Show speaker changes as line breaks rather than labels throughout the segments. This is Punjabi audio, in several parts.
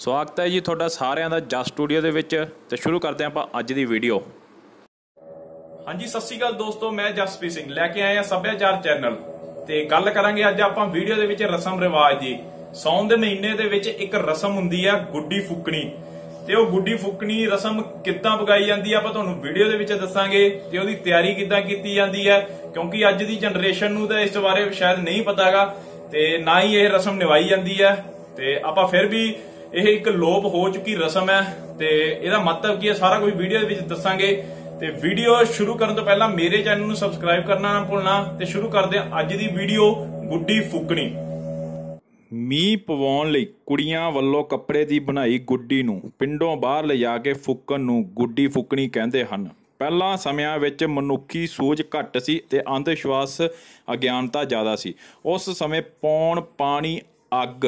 ਸਵਾਗਤ ਹੈ ਜੀ ਤੁਹਾਡਾ ਸਾਰਿਆਂ ਦਾ ਜਸ ਸਟੂਡੀਓ ਦੇ ਵਿੱਚ ਤੇ ਸ਼ੁਰੂ ਕਰਦੇ ਆਪਾਂ ਅੱਜ ਦੀ ਵੀਡੀਓ ਹਾਂਜੀ ਸਤਿ ਸ਼੍ਰੀ ਅਕਾਲ ਦੋਸਤੋ ਮੈਂ ਜਸਪੀ ਸਿੰਘ ਲੈ ਕੇ ਆਇਆ ਸੱਭਿਆਚਾਰ ਚੈਨਲ ਤੇ ਗੱਲ ਕਰਾਂਗੇ ਅੱਜ ਆਪਾਂ ਵੀਡੀਓ ਦੇ ਵਿੱਚ ਰਸਮ ਰਿਵਾਜ ਦੀ ਸੌਣ ਦੇ ਮਹੀਨੇ ਦੇ ਵਿੱਚ ਇੱਕ ਰਸਮ ਹੁੰਦੀ ਆ ਗੁੱਡੀ ਫੁੱਕਣੀ ਤੇ ਉਹ ਗੁੱਡੀ ਫੁੱਕਣੀ ਰਸਮ ਕਿੱਦਾਂ ਪਗਾਈ ਜਾਂਦੀ ਆ ਆਪਾਂ ਤੁਹਾਨੂੰ ਵੀਡੀਓ ਦੇ ਵਿੱਚ ਦੱਸਾਂਗੇ ਤੇ ਉਹਦੀ ਤਿਆਰੀ ਕਿੱਦਾਂ ਕੀਤੀ ਜਾਂਦੀ ਆ ਕਿਉਂਕਿ ਅੱਜ ਦੀ ਜਨਰੇਸ਼ਨ ਨੂੰ ਤਾਂ ਇਸ ਬਾਰੇ ਸ਼ਾਇਦ ਨਹੀਂ ਪਤਾਗਾ ਤੇ ਨਾ ਹੀ ਇਹ ਰਸਮ ਨਿਭਾਈ ਜਾਂਦੀ ਆ ਤੇ ਆਪਾਂ ਫਿਰ ਵੀ ਇਹ ਇੱਕ ਲੋਪ ਹੋ ਚੁੱਕੀ ਰਸਮ ਹੈ ਤੇ ਇਹਦਾ ਮਤਲਬ ਕੀ ਹੈ ਸਾਰਾ ਕੁਝ ਵੀਡੀਓ ਦੇ ਵਿੱਚ ਦੱਸਾਂਗੇ ਤੇ ਵੀਡੀਓ ਸ਼ੁਰੂ ਕਰਨ ਤੋਂ ਪਹਿਲਾਂ ਮੇਰੇ ਚੈਨਲ ਨੂੰ ਸਬਸਕ੍ਰਾਈਬ ਕਰਨਾ ਨਾ ਭੁੱਲਣਾ ਤੇ ਸ਼ੁਰੂ ਕਰਦੇ ਹਾਂ ਅੱਜ ਦੀ ਵੀਡੀਓ ਗੁੱਡੀ ਫੁੱਕਣੀ ਮੀਂਹ ਪਵਾਉਣ ਲਈ ਕੁੜੀਆਂ ਵੱਲੋਂ ਕੱਪੜੇ ਦੀ ਬਣਾਈ ਗੁੱਡੀ ਨੂੰ ਪਿੰਡੋਂ ਬਾਹਰ ਲਿਜਾ ਕੇ ਫੁੱਕਣ ਨੂੰ ਗੁੱਡੀ ਫੁੱਕਣੀ ਕਹਿੰਦੇ ਹਨ ਪਹਿਲਾਂ ਸਮਿਆਂ ਵਿੱਚ ਮਨੁੱਖੀ ਸੋਚ ਘੱਟ ਸੀ ਤੇ ਅੰਧ ਵਿਸ਼ਵਾਸ ਅਗਿਆਨਤਾ ਜ਼ਿਆਦਾ ਸੀ ਉਸ ਸਮੇਂ ਪੌਣ ਪਾਣੀ ਅੱਗ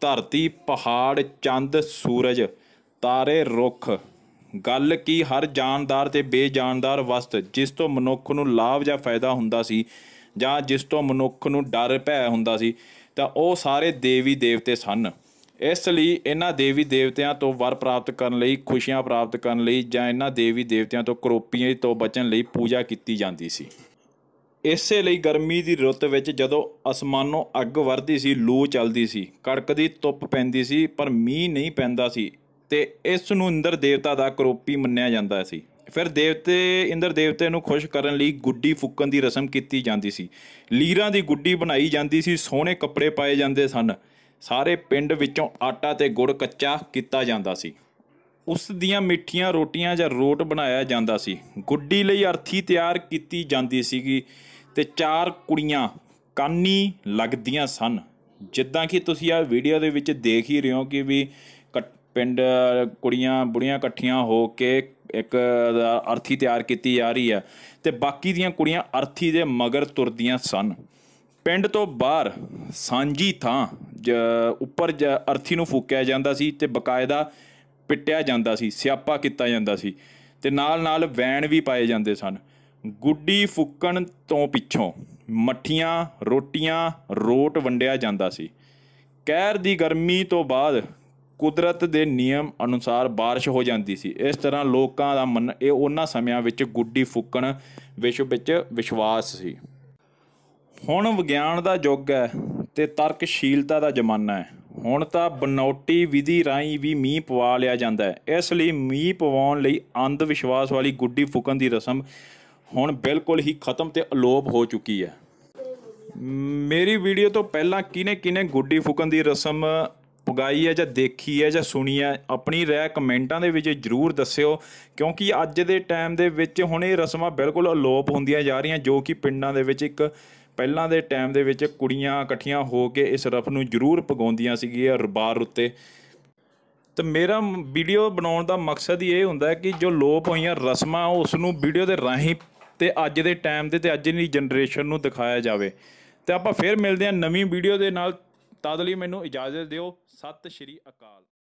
ਧਰਤੀ ਪਹਾੜ ਚੰਦ ਸੂਰਜ ਤਾਰੇ ਰੁੱਖ ਗੱਲ ਕੀ ਹਰ ਜਾਨਦਾਰ ਤੇ ਬੇਜਾਨਦਾਰ ਵਸਤ ਜਿਸ ਤੋਂ ਮਨੁੱਖ ਨੂੰ ਲਾਭ ਜਾਂ ਫਾਇਦਾ ਹੁੰਦਾ ਸੀ ਜਾਂ ਜਿਸ ਤੋਂ ਮਨੁੱਖ ਨੂੰ ਡਰ ਭੈ ਹੁੰਦਾ ਸੀ ਤਾਂ ਉਹ ਸਾਰੇ ਦੇਵੀ ਦੇਵਤੇ ਸਨ ਇਸ ਲਈ ਇਹਨਾਂ ਦੇਵੀ ਦੇਵਤਿਆਂ ਤੋਂ ਵਰ ਪ੍ਰਾਪਤ ਕਰਨ ਲਈ ਖੁਸ਼ੀਆਂ ਪ੍ਰਾਪਤ ਕਰਨ ਲਈ ਜਾਂ ਇਹਨਾਂ ਦੇਵੀ ਦੇਵਤਿਆਂ ਤੋਂ ਕਰੋਪੀਆਂ ਤੋਂ ਬਚਣ ਲਈ ਪੂਜਾ ਕੀਤੀ ਜਾਂਦੀ ਸੀ ਇਸੇ ਲਈ ਗਰਮੀ ਦੀ ਰੁੱਤ ਵਿੱਚ ਜਦੋਂ ਅਸਮਾਨੋਂ ਅੱਗ ਵਰਦੀ ਸੀ ਲੂ ਚੱਲਦੀ ਸੀ ਕੜਕਦੀ ਧੁੱਪ ਪੈਂਦੀ ਸੀ ਪਰ ਮੀਂਹ ਨਹੀਂ ਪੈਂਦਾ ਸੀ ਤੇ ਇਸ ਨੂੰ ਇੰਦਰ ਦੇਵਤਾ ਦਾ ਕਰੋਪੀ ਮੰਨਿਆ ਜਾਂਦਾ ਸੀ ਫਿਰ ਦੇਵਤੇ ਇੰਦਰ ਦੇਵਤੇ ਨੂੰ ਖੁਸ਼ ਕਰਨ ਲਈ ਗੁੱਡੀ ਫੁੱਕਣ ਦੀ ਰਸਮ ਕੀਤੀ ਜਾਂਦੀ ਸੀ ਲੀਰਾਂ ਦੀ ਗੁੱਡੀ ਬਣਾਈ ਜਾਂਦੀ ਸੀ ਸੋਹਣੇ ਕੱਪੜੇ ਪਾਏ ਜਾਂਦੇ ਸਨ ਸਾਰੇ ਪਿੰਡ ਵਿੱਚੋਂ ਆਟਾ ਤੇ ਗੁੜ ਕੱਚਾ ਕੀਤਾ ਜਾਂਦਾ ਸੀ ਉਸ ਦੀਆਂ ਮਿੱਠੀਆਂ ਰੋਟੀਆਂ ਜਾਂ ਰੋਟ ਬਣਾਇਆ ਜਾਂਦਾ ਸੀ ਗੁੱਡੀ ਲਈ ਅਰਥੀ ਤਿਆਰ ਕੀਤੀ ਜਾਂਦੀ ਸੀਗੀ ਤੇ ਚਾਰ ਕੁੜੀਆਂ ਕਾਨੀ ਲੱਗਦੀਆਂ ਸਨ ਜਿੱਦਾਂ ਕਿ ਤੁਸੀਂ ਆ ਵੀਡੀਓ ਦੇ ਵਿੱਚ ਦੇਖ ਹੀ ਰਹੇ ਹੋ ਕਿ ਵੀ ਪਿੰਡ ਕੁੜੀਆਂ ਬੁੜੀਆਂ ਇਕੱਠੀਆਂ ਹੋ ਕੇ ਇੱਕ ਅਰਥੀ ਤਿਆਰ ਕੀਤੀ ਜਾ ਰਹੀ ਹੈ ਤੇ ਬਾਕੀ ਦੀਆਂ ਕੁੜੀਆਂ ਅਰਥੀ ਦੇ ਮਗਰ ਤੁਰਦੀਆਂ ਸਨ ਪਿੰਡ ਤੋਂ ਬਾਹਰ ਸਾਂਝੀ ਥਾਂ ਉੱਪਰ ਅਰਥੀ ਨੂੰ ਫੂਕਿਆ ਜਾਂਦਾ ਸੀ ਤੇ ਬਕਾਇਦਾ ਪਿੱਟਿਆ ਜਾਂਦਾ ਸੀ ਸਿਆਪਾ ਕੀਤਾ ਜਾਂਦਾ ਸੀ ਤੇ ਨਾਲ ਨਾਲ ਵੈਣ ਵੀ ਪਾਏ ਜਾਂਦੇ ਸਨ ਗੁੱਡੀ ਫੁੱਕਣ ਤੋਂ ਪਿੱਛੋਂ ਮੱਠੀਆਂ ਰੋਟੀਆਂ ਰੋਟ ਵੰਡਿਆ ਜਾਂਦਾ ਸੀ ਕਹਿਰ ਦੀ ਗਰਮੀ ਤੋਂ ਬਾਅਦ ਕੁਦਰਤ ਦੇ ਨਿਯਮ ਅਨੁਸਾਰ بارش ਹੋ ਜਾਂਦੀ ਸੀ ਇਸ ਤਰ੍ਹਾਂ ਲੋਕਾਂ ਦਾ ਮਨ ਇਹ ਉਹਨਾਂ ਸਮਿਆਂ ਵਿੱਚ ਗੁੱਡੀ ਫੁੱਕਣ ਵਿਸ਼ਵ ਵਿੱਚ ਵਿਸ਼ਵਾਸ ਸੀ ਹੁਣ ਵਿਗਿਆਨ ਦਾ ਯੁੱਗ ਹੈ ਤੇ ਤਰਕਸ਼ੀਲਤਾ ਦਾ ਜ਼ਮਾਨਾ ਹੈ ਹੁਣ ਤਾਂ ਬਨੌਟੀ ਵਿਧੀ ਰਾਈ ਵੀ ਮੀਂਹ ਪਵਾ ਲਿਆ ਜਾਂਦਾ ਹੈ ਇਸ ਲਈ ਮੀਂਹ ਪਵਾਉਣ ਲਈ ਅੰਧ ਵਿਸ਼ਵਾਸ ਵਾਲੀ ਗੁੱਡੀ ਫੁਕਣ ਦੀ ਰਸਮ ਹੁਣ ਬਿਲਕੁਲ ਹੀ ਖਤਮ ਤੇ ਅਲੋਪ ਹੋ ਚੁੱਕੀ ਹੈ ਮੇਰੀ ਵੀਡੀਓ ਤੋਂ ਪਹਿਲਾਂ ਕਿਨੇ ਕਿਨੇ ਗੁੱਡੀ ਫੁਕਣ ਦੀ ਰਸਮ ਪੁਗਾਈ ਹੈ ਜਾਂ ਦੇਖੀ ਹੈ ਜਾਂ ਸੁਣੀ ਹੈ ਆਪਣੀ ਰਾਏ ਕਮੈਂਟਾਂ ਦੇ ਵਿੱਚ ਜਰੂਰ ਦੱਸਿਓ ਕਿਉਂਕਿ ਅੱਜ ਦੇ ਟਾਈਮ ਦੇ ਵਿੱਚ ਹੁਣ ਇਹ ਰਸਮਾਂ ਬਿਲਕੁਲ ਅਲੋਪ ਹੁੰਦੀਆਂ ਜਾ ਰਹੀਆਂ ਜੋ ਕਿ ਪਿੰਡਾਂ ਦੇ ਵਿੱਚ ਇੱਕ ਪਹਿਲਾਂ ਦੇ ਟਾਈਮ ਦੇ ਵਿੱਚ ਕੁੜੀਆਂ ਇਕੱਠੀਆਂ ਹੋ ਕੇ ਇਸ ਰਫ ਨੂੰ ਜ਼ਰੂਰ ਪਗਾਉਂਦੀਆਂ ਸੀਗੀਆਂ ਰਬਾਰ ਉੱਤੇ ਤੇ ਮੇਰਾ ਵੀਡੀਓ ਬਣਾਉਣ ਦਾ ਮਕਸਦ ਹੀ ਇਹ ਹੁੰਦਾ ਕਿ ਜੋ ਲੋਪ ਹੋਈਆਂ ਰਸਮਾਂ ਉਸ ਨੂੰ ਵੀਡੀਓ ਦੇ ਰਾਹੀਂ ਤੇ ਅੱਜ ਦੇ ਟਾਈਮ ਦੇ ਤੇ ਅੱਜ ਦੀ ਜਨਰੇਸ਼ਨ ਨੂੰ ਦਿਖਾਇਆ ਜਾਵੇ ਤੇ ਆਪਾਂ ਫੇਰ ਮਿਲਦੇ ਹਾਂ ਨਵੀਂ ਵੀਡੀਓ ਦੇ ਨਾਲ ਤਦ ਲਈ ਮੈਨੂੰ ਇਜਾਜ਼ਤ ਦਿਓ ਸਤਿ ਸ਼੍ਰੀ ਅਕਾਲ